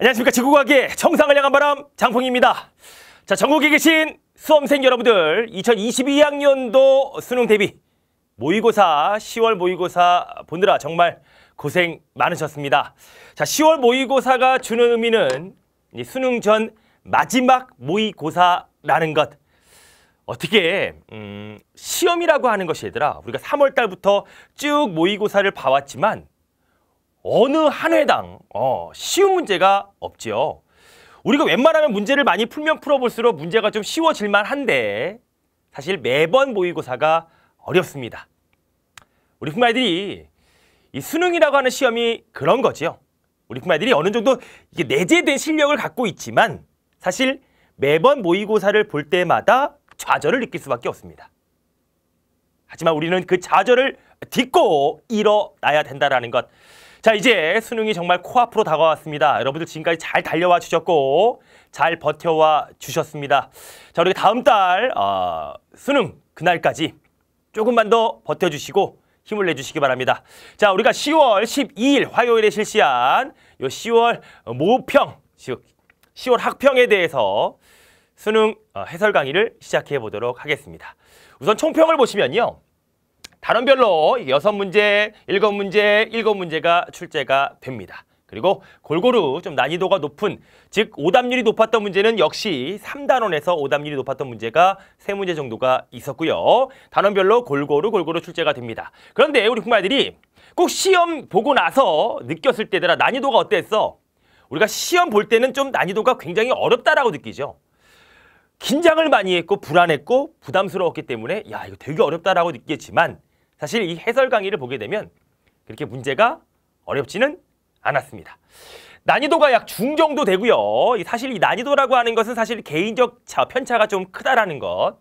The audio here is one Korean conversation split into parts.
안녕하십니까 지구과학의 정상을 향한 바람 장풍입니다. 자 전국에 계신 수험생 여러분들 2022학년도 수능 대비 모의고사 10월 모의고사 보느라 정말 고생 많으셨습니다. 자 10월 모의고사가 주는 의미는 이제 수능 전 마지막 모의고사라는 것 어떻게 음, 시험이라고 하는 것이 얘들아 우리가 3월 달부터 쭉 모의고사를 봐왔지만 어느 한 회당 어, 쉬운 문제가 없지요. 우리가 웬만하면 문제를 많이 풀면 풀어볼수록 문제가 좀 쉬워질만 한데 사실 매번 모의고사가 어렵습니다. 우리 품아이들이 이 수능이라고 하는 시험이 그런 거지요. 우리 품아이들이 어느 정도 이게 내재된 실력을 갖고 있지만 사실 매번 모의고사를 볼 때마다 좌절을 느낄 수밖에 없습니다. 하지만 우리는 그 좌절을 딛고 일어나야 된다라는 것자 이제 수능이 정말 코앞으로 다가왔습니다. 여러분들 지금까지 잘 달려와 주셨고 잘 버텨와 주셨습니다. 자 우리 다음 달 어, 수능 그날까지 조금만 더 버텨주시고 힘을 내주시기 바랍니다. 자 우리가 10월 12일 화요일에 실시한 요 10월 모평 즉 10월 학평에 대해서 수능 어, 해설 강의를 시작해 보도록 하겠습니다. 우선 총평을 보시면요. 단원별로 여섯 문제 일곱 문제 일곱 문제가 출제가 됩니다. 그리고 골고루 좀 난이도가 높은 즉 오답률이 높았던 문제는 역시 삼단원에서 오답률이 높았던 문제가 세문제 정도가 있었고요. 단원별로 골고루 골고루 출제가 됩니다. 그런데 우리 부모들이 꼭 시험 보고 나서 느꼈을 때더라 난이도가 어땠어? 우리가 시험 볼 때는 좀 난이도가 굉장히 어렵다라고 느끼죠. 긴장을 많이 했고 불안했고 부담스러웠기 때문에 야 이거 되게 어렵다라고 느끼겠지만 사실 이 해설 강의를 보게 되면 그렇게 문제가 어렵지는 않았습니다. 난이도가 약 중 정도 되고요. 사실 이 난이도라고 하는 것은 사실 개인적 차, 편차가 좀 크다라는 것.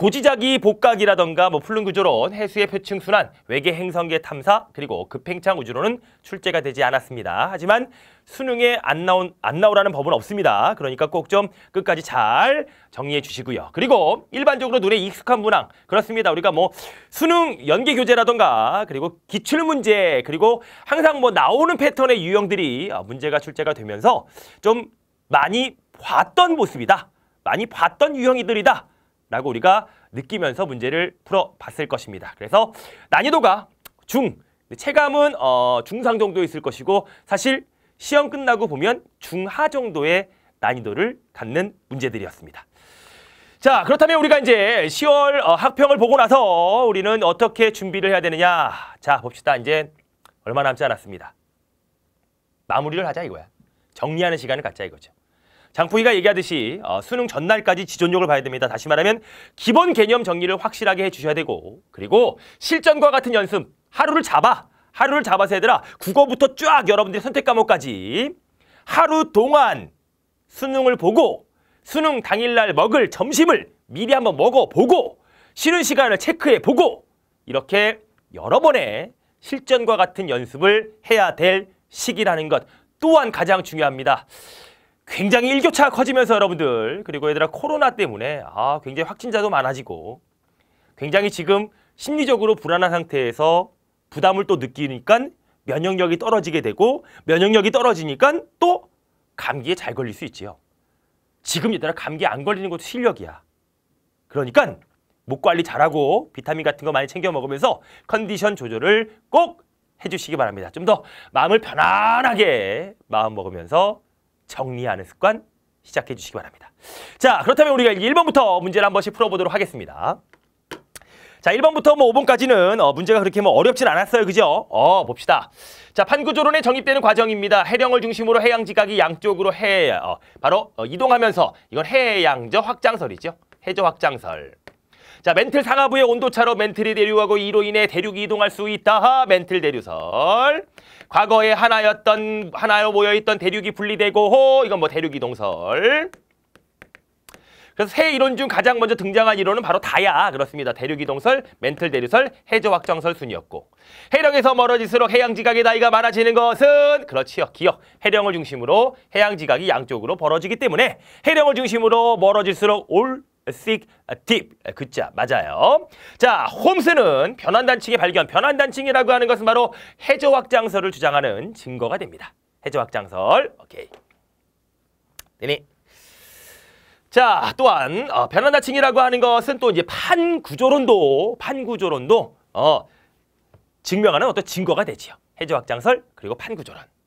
고지자기 복각이라던가 뭐 푸른 구조론, 해수의 표층 순환, 외계 행성계 탐사, 그리고 급행창 우주론은 출제가 되지 않았습니다. 하지만 수능에 안 나온 안 나오라는 법은 없습니다. 그러니까 꼭 좀 끝까지 잘 정리해 주시고요. 그리고 일반적으로 눈에 익숙한 문항 그렇습니다. 우리가 뭐 수능 연계 교재라던가 그리고 기출 문제 그리고 항상 뭐 나오는 패턴의 유형들이 어, 문제가 출제가 되면서 좀 많이 봤던 모습이다. 많이 봤던 유형이들이다. 라고 우리가 느끼면서 문제를 풀어봤을 것입니다. 그래서 난이도가 중, 체감은 어, 중상 정도 있을 것이고 사실 시험 끝나고 보면 중하 정도의 난이도를 갖는 문제들이었습니다. 자 그렇다면 우리가 이제 10월 어, 학평을 보고 나서 우리는 어떻게 준비를 해야 되느냐 자 봅시다 이제 얼마 남지 않았습니다. 마무리를 하자 이거야. 정리하는 시간을 갖자 이거죠. 장풍이가 얘기하듯이 어, 수능 전날까지 지존력을 봐야 됩니다. 다시 말하면 기본 개념 정리를 확실하게 해주셔야 되고 그리고 실전과 같은 연습 하루를 잡아 하루를 잡아서 얘들아 국어부터 쫙 여러분들이 선택 과목까지 하루 동안 수능을 보고 수능 당일날 먹을 점심을 미리 한번 먹어보고 쉬는 시간을 체크해보고 이렇게 여러 번의 실전과 같은 연습을 해야 될 시기라는 것 또한 가장 중요합니다. 굉장히 일교차가 커지면서 여러분들 그리고 얘들아 코로나 때문에 아 굉장히 확진자도 많아지고 굉장히 지금 심리적으로 불안한 상태에서 부담을 또 느끼니까 면역력이 떨어지게 되고 면역력이 떨어지니까 또 감기에 잘 걸릴 수 있지요. 지금 얘들아 감기 안 걸리는 것도 실력이야. 그러니까 목 관리 잘하고 비타민 같은 거 많이 챙겨 먹으면서 컨디션 조절을 꼭 해주시기 바랍니다. 좀 더 마음을 편안하게 마음 먹으면서 정리하는 습관 시작해 주시기 바랍니다. 자, 그렇다면 우리가 1번부터 문제를 한 번씩 풀어보도록 하겠습니다. 자, 1번부터 뭐 5번까지는 어, 문제가 그렇게 뭐 어렵진 않았어요. 그죠? 어, 봅시다. 자, 판구조론에 정립되는 과정입니다. 해령을 중심으로 해양 지각이 양쪽으로 해, 어, 바로 어, 이동하면서 이건 해양저 확장설이죠. 해저 확장설. 자, 멘틀 상하부의 온도차로 멘틀이 대류하고 이로 인해 대륙이 이동할 수 있다. 멘틀 대류설. 과거에 하나였던 하나로 모여있던 대륙이 분리되고 호 이건 뭐 대륙 이동설. 그래서 세 이론 중 가장 먼저 등장한 이론은 바로 다야 그렇습니다. 대륙이동설, 멘틀 대류설, 해저 확정설 순이었고 해령에서 멀어질수록 해양 지각의 나이가 많아지는 것은 그렇지요. 기억. 해령을 중심으로 해양 지각이 양쪽으로 벌어지기 때문에 해령을 중심으로 멀어질수록 올 thick, deep. 그자 맞아요. 자, 홈스는 변환단층의 발견, 변환단층이라고 하는 것은 바로 해저 확장설을 주장하는 증거가 됩니다. 해저 확장설. 오케이. 되니? 자, 또한 어, 변환단층이라고 하는 것은 또 이제 판구조론도 판구조론도 어, 증명하는 어떤 증거가 되지요. 해저 확장설 그리고 판구조론.